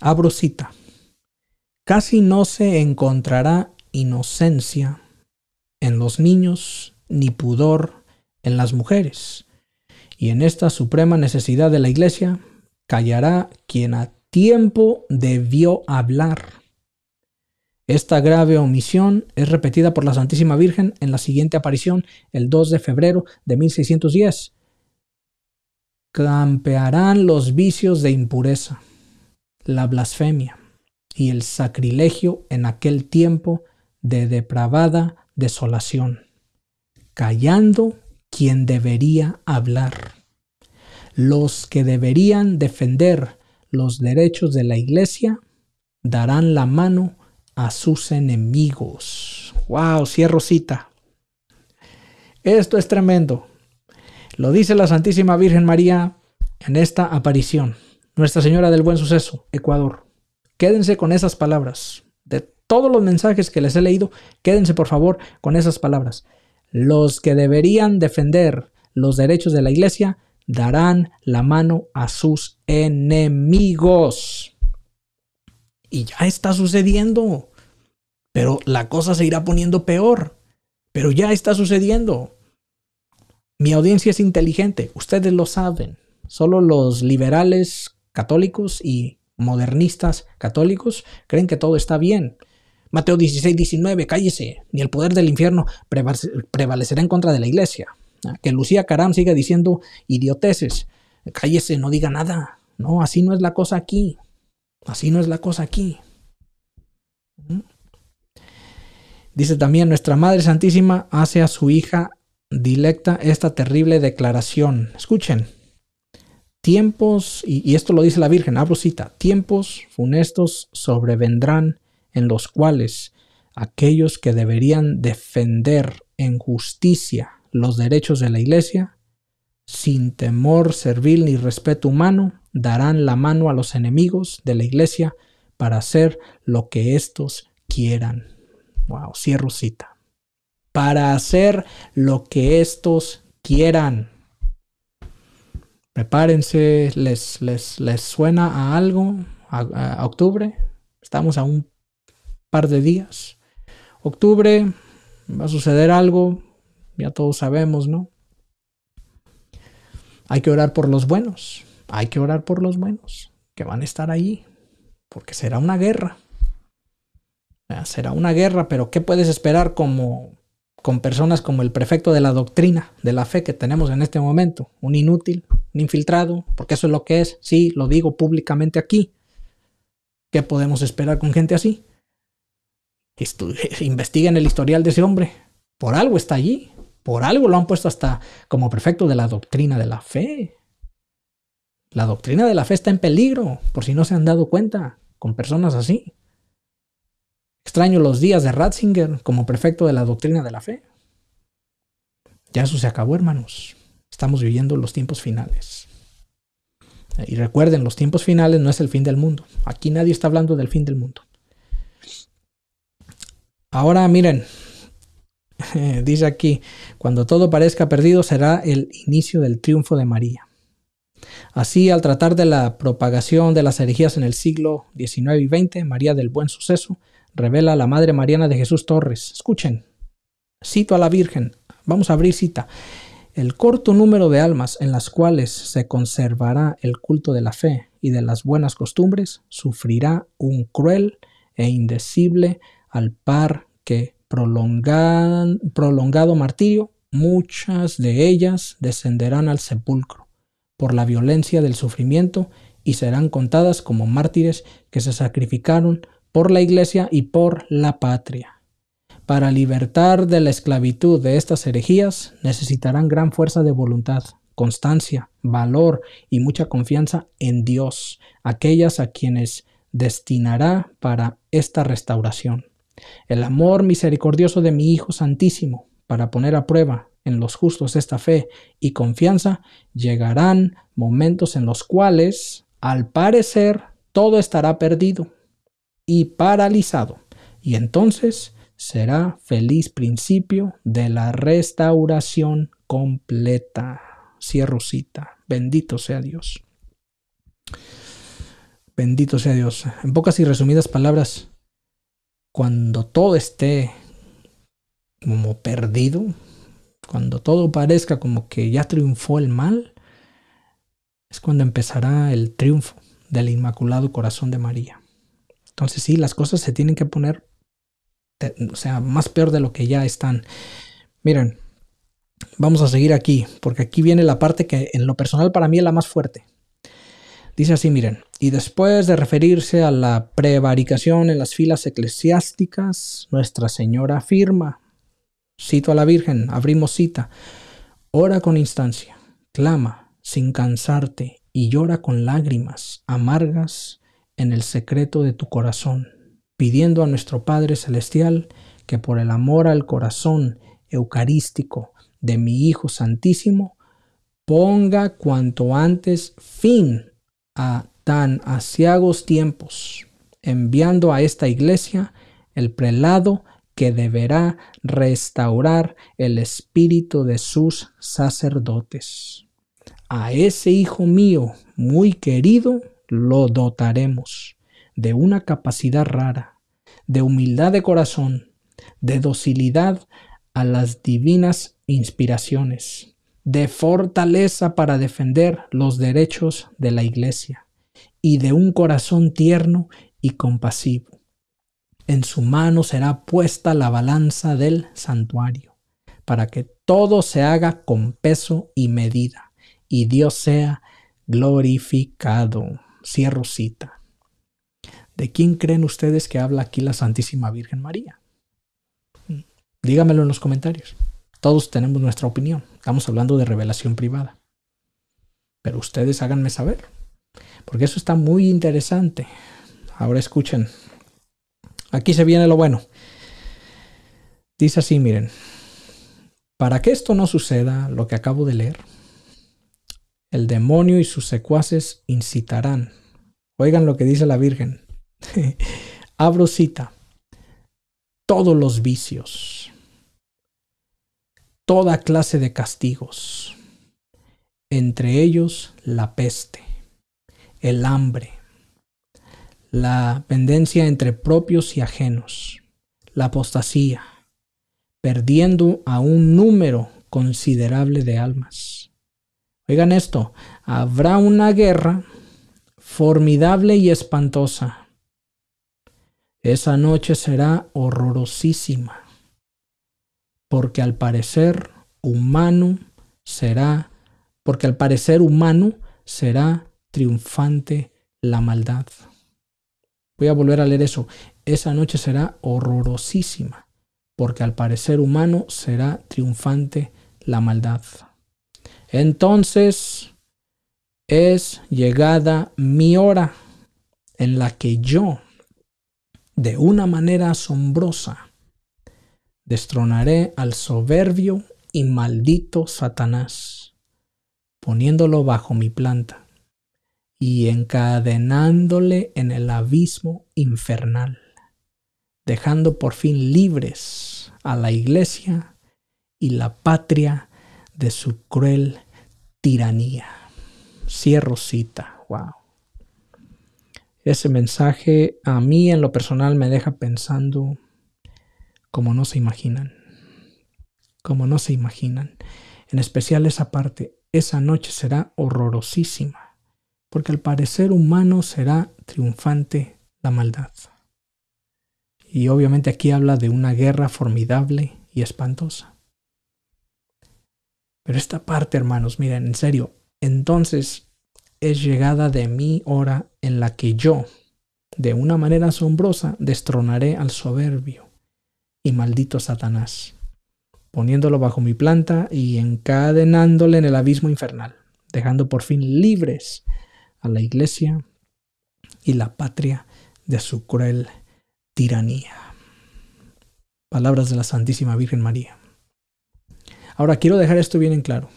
Abro cita. Casi no se encontrará inocencia en los niños ni pudor en las mujeres. Y en esta suprema necesidad de la Iglesia callará quien a tiempo debió hablar esta grave omisión es repetida por la Santísima Virgen en la siguiente aparición, el 2 de febrero de 1610. Campearán los vicios de impureza, la blasfemia y el sacrilegio en aquel tiempo de depravada desolación, callando quien debería hablar, los que deberían defender los derechos de la Iglesia darán la mano a sus enemigos. ¡Wow! Cierro cita. Esto es tremendo. Lo dice la Santísima Virgen María en esta aparición. Nuestra Señora del Buen Suceso, Ecuador. Quédense con esas palabras. De todos los mensajes que les he leído, quédense por favor con esas palabras. Los que deberían defender los derechos de la Iglesia darán la mano a sus enemigos. Y ya está sucediendo pero la cosa se irá poniendo peor. Pero ya está sucediendo. Mi audiencia es inteligente, ustedes lo saben. Solo los liberales católicos y modernistas católicos creen que todo está bien. Mateo 16, 19, cállese, ni el poder del infierno prevalecerá en contra de la iglesia. Ah, que Lucía Caram siga diciendo idioteces, cállese, no diga nada. No, así no es la cosa aquí. Así no es la cosa aquí. ¿Mm? Dice también, nuestra Madre Santísima hace a su hija dilecta esta terrible declaración. Escuchen, tiempos, y, esto lo dice la Virgen, hablo cita, tiempos funestos sobrevendrán en los cuales aquellos que deberían defender en justicia los derechos de la Iglesia, sin temor servil ni respeto humano, darán la mano a los enemigos de la Iglesia para hacer lo que éstos quieran. Wow, cierro cita. Para hacer lo que estos quieran. Prepárense, les, les, suena a algo, a, octubre. Estamos a un par de días. Octubre va a suceder algo, ya todos sabemos, ¿no? Hay que orar por los buenos, hay que orar por los buenos que van a estar allí, porque será una guerra. Ah, será una guerra, pero ¿qué puedes esperar como con personas como el prefecto de la doctrina, de la fe que tenemos en este momento? Un inútil, un infiltrado, porque eso es lo que es. Sí, lo digo públicamente aquí. ¿Qué podemos esperar con gente así? investiguen el historial de ese hombre. Por algo está allí. Por algo lo han puesto hasta como prefecto de la doctrina de la fe. La doctrina de la fe está en peligro, por si no se han dado cuenta, con personas así. Extraño los días de Ratzinger como prefecto de la doctrina de la fe. Ya eso se acabó, hermanos. Estamos viviendo los tiempos finales. Y recuerden, los tiempos finales no es el fin del mundo. Aquí nadie está hablando del fin del mundo. Ahora miren, dice aquí, cuando todo parezca perdido será el inicio del triunfo de María. Así, al tratar de la propagación de las herejías en el siglo XIX y XX, María del Buen Suceso revela la Madre Mariana de Jesús Torres. Escuchen, cito a la Virgen, vamos a abrir cita. El corto número de almas en las cuales se conservará el culto de la fe y de las buenas costumbres sufrirá un cruel e indecible al par que prolongado martirio, muchas de ellas descenderán al sepulcro por la violencia del sufrimiento y serán contadas como mártires que se sacrificaron por la Iglesia y por la patria. Para libertar de la esclavitud de estas herejías necesitarán gran fuerza de voluntad, constancia, valor y mucha confianza en Dios, aquellas a quienes destinará para esta restauración. El amor misericordioso de mi Hijo Santísimo, para poner a prueba en los justos esta fe y confianza, llegarán momentos en los cuales, al parecer, todo estará perdido, y paralizado, y entonces será feliz principio de la restauración completa. Cierro cita. Bendito sea Dios. Bendito sea Dios. En pocas y resumidas palabras, cuando todo esté como perdido, cuando todo parezca como que ya triunfó el mal, es cuando empezará el triunfo del Inmaculado Corazón de María. Entonces sí, las cosas se tienen que poner, o sea, más peor de lo que ya están. Miren, vamos a seguir aquí, porque aquí viene la parte que en lo personal para mí es la más fuerte. Dice así, miren, y después de referirse a la prevaricación en las filas eclesiásticas, Nuestra Señora afirma, cito a la Virgen, abrimos cita, ora con instancia, clama sin cansarte y llora con lágrimas amargas en el secreto de tu corazón, pidiendo a nuestro Padre Celestial que por el amor al corazón eucarístico de mi Hijo Santísimo, ponga cuanto antes fin a tan asiagos tiempos, enviando a esta iglesia el prelado que deberá restaurar el espíritu de sus sacerdotes. A ese hijo mío muy querido lo dotaremos de una capacidad rara, de humildad de corazón, de docilidad a las divinas inspiraciones, de fortaleza para defender los derechos de la Iglesia y de un corazón tierno y compasivo. En su mano será puesta la balanza del santuario, para que todo se haga con peso y medida, y Dios sea glorificado cierro cita. ¿De quién creen ustedes que habla aquí la Santísima Virgen María? Dígamelo en los comentarios. Todos tenemos nuestra opinión. Estamos hablando de revelación privada. Pero ustedes háganme saber. Porque eso está muy interesante. Ahora escuchen. Aquí se viene lo bueno. Dice así, miren. Para que esto no suceda, lo que acabo de leer, el demonio y sus secuaces incitarán. Oigan lo que dice la Virgen. Abro cita. Todos los vicios. Toda clase de castigos. Entre ellos la peste, el hambre, la pendencia entre propios y ajenos, la apostasía, perdiendo a un número considerable de almas Oigan esto, habrá una guerra formidable y espantosa. Esa noche será horrorosísima, porque al parecer humano será, porque al parecer humano será triunfante la maldad. Voy a volver a leer eso. Esa noche será horrorosísima, porque al parecer humano será triunfante la maldad. Entonces es llegada mi hora en la que yo, de una manera asombrosa, destronaré al soberbio y maldito Satanás, poniéndolo bajo mi planta y encadenándole en el abismo infernal, dejando por fin libres a la iglesia y la patria de su cruel tiranía. Cierro cita. Wow. Ese mensaje a mí en lo personal me deja pensando como no se imaginan. Como no se imaginan. En especial esa parte. Esa noche será horrorosísima. Porque al parecer humano será triunfante la maldad. Y obviamente aquí habla de una guerra formidable y espantosa. Pero esta parte, hermanos, miren, en serio, entonces es llegada de mi hora en la que yo, de una manera asombrosa, destronaré al soberbio y maldito Satanás, poniéndolo bajo mi planta y encadenándole en el abismo infernal, dejando por fin libres a la iglesia y la patria de su cruel tiranía. Palabras de la Santísima Virgen María. Ahora quiero dejar esto bien en claro.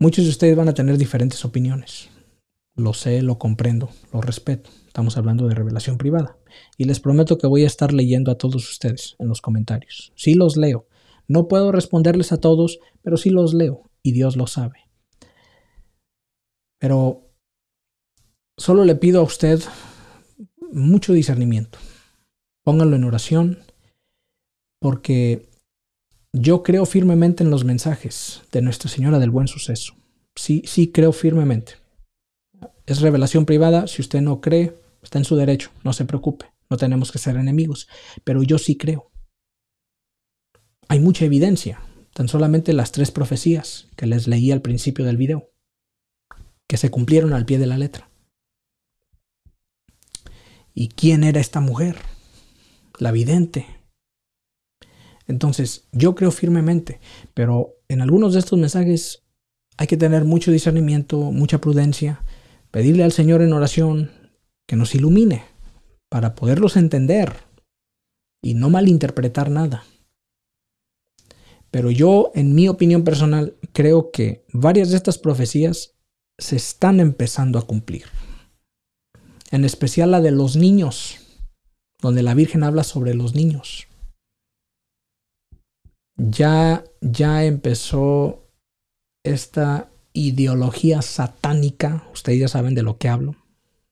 Muchos de ustedes van a tener diferentes opiniones. Lo sé, lo comprendo, lo respeto. Estamos hablando de revelación privada. Y les prometo que voy a estar leyendo a todos ustedes en los comentarios. Sí los leo. No puedo responderles a todos, pero sí los leo. Y Dios lo sabe. Pero solo le pido a usted mucho discernimiento. Pónganlo en oración porque yo creo firmemente en los mensajes de Nuestra Señora del Buen Suceso. Sí, sí creo firmemente. Es revelación privada, si usted no cree, está en su derecho, no se preocupe, no tenemos que ser enemigos, pero yo sí creo. Hay mucha evidencia, tan solamente las tres profecías que les leí al principio del video, que se cumplieron al pie de la letra. ¿Y quién era esta mujer? La vidente, entonces, yo creo firmemente, pero en algunos de estos mensajes hay que tener mucho discernimiento, mucha prudencia, pedirle al Señor en oración que nos ilumine para poderlos entender y no malinterpretar nada. Pero yo, en mi opinión personal, creo que varias de estas profecías se están empezando a cumplir. En especial la de los niños, donde la Virgen habla sobre los niños ya, ya empezó esta ideología satánica. Ustedes ya saben de lo que hablo,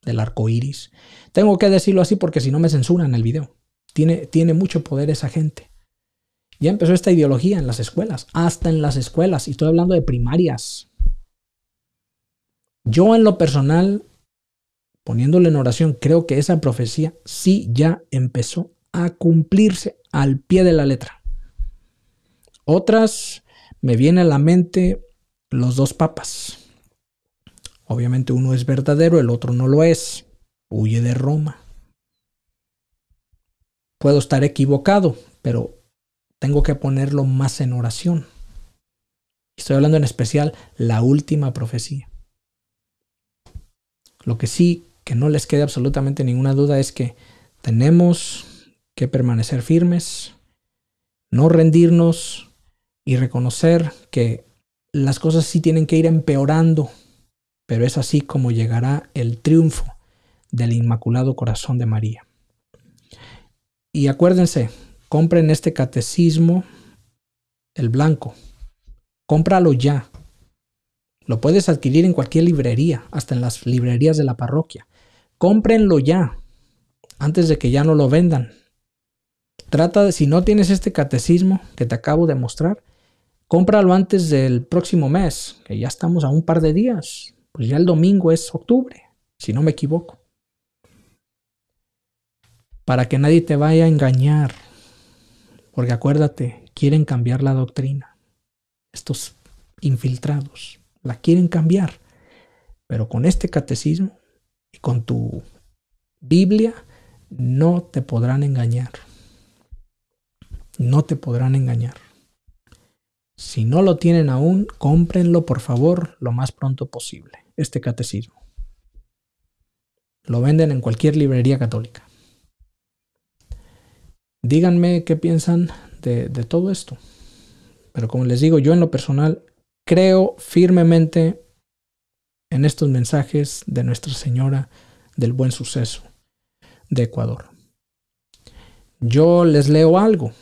del arco iris. Tengo que decirlo así porque si no me censuran el video. Tiene, tiene mucho poder esa gente. Ya empezó esta ideología en las escuelas, hasta en las escuelas, y estoy hablando de primarias. Yo en lo personal, poniéndole en oración, creo que esa profecía sí ya empezó a cumplirse al pie de la letra. Otras, me viene a la mente los dos papas. Obviamente uno es verdadero, el otro no lo es. Huye de Roma. Puedo estar equivocado, pero tengo que ponerlo más en oración. Estoy hablando en especial la última profecía. Lo que sí, que no les quede absolutamente ninguna duda es que tenemos que permanecer firmes, no rendirnos, y reconocer que las cosas sí tienen que ir empeorando, pero es así como llegará el triunfo del Inmaculado Corazón de María. Y acuérdense, compren este catecismo, el blanco. Cómpralo ya. Lo puedes adquirir en cualquier librería, hasta en las librerías de la parroquia. Cómprenlo ya, antes de que ya no lo vendan. Trata de, si no tienes este catecismo que te acabo de mostrar, Cómpralo antes del próximo mes, que ya estamos a un par de días. Pues ya el domingo es octubre, si no me equivoco. Para que nadie te vaya a engañar. Porque acuérdate, quieren cambiar la doctrina. Estos infiltrados la quieren cambiar. Pero con este catecismo y con tu Biblia no te podrán engañar. No te podrán engañar. Si no lo tienen aún, cómprenlo por favor lo más pronto posible, este catecismo. Lo venden en cualquier librería católica. Díganme qué piensan de, de todo esto. Pero como les digo, yo en lo personal creo firmemente en estos mensajes de Nuestra Señora del Buen Suceso de Ecuador. Yo les leo algo,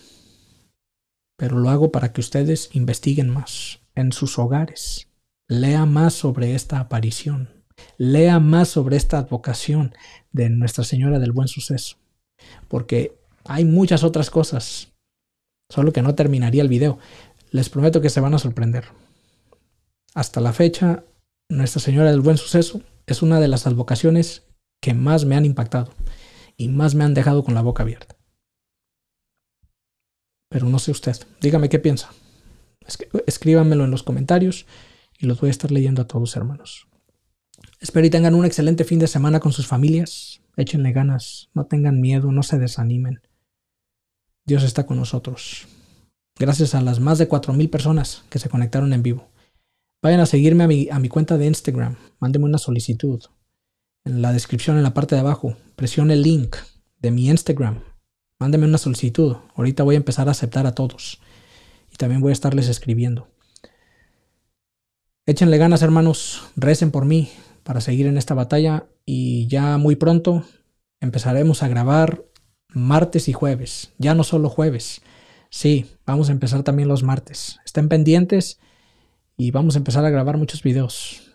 pero lo hago para que ustedes investiguen más en sus hogares, lea más sobre esta aparición, lea más sobre esta advocación de Nuestra Señora del Buen Suceso, porque hay muchas otras cosas, solo que no terminaría el video. Les prometo que se van a sorprender. Hasta la fecha, Nuestra Señora del Buen Suceso es una de las advocaciones que más me han impactado y más me han dejado con la boca abierta. Pero no sé usted. Dígame qué piensa. Escríbanmelo en los comentarios y los voy a estar leyendo a todos, hermanos. Espero y tengan un excelente fin de semana con sus familias. Échenle ganas, no tengan miedo, no se desanimen. Dios está con nosotros. Gracias a las más de 4.000 personas que se conectaron en vivo. Vayan a seguirme a mi, a mi cuenta de Instagram. Mándenme una solicitud. En la descripción, en la parte de abajo, presione el link de mi Instagram Mándeme una solicitud. Ahorita voy a empezar a aceptar a todos. Y también voy a estarles escribiendo. Échenle ganas, hermanos. Recen por mí para seguir en esta batalla. Y ya muy pronto empezaremos a grabar martes y jueves. Ya no solo jueves. Sí, vamos a empezar también los martes. Estén pendientes y vamos a empezar a grabar muchos videos.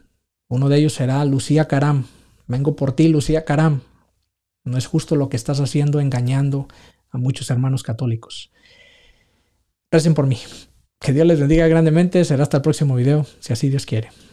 Uno de ellos será Lucía Caram. Vengo por ti, Lucía Caram. No es justo lo que estás haciendo engañando a muchos hermanos católicos. Gracias por mí. Que Dios les bendiga grandemente. Será hasta el próximo video, si así Dios quiere.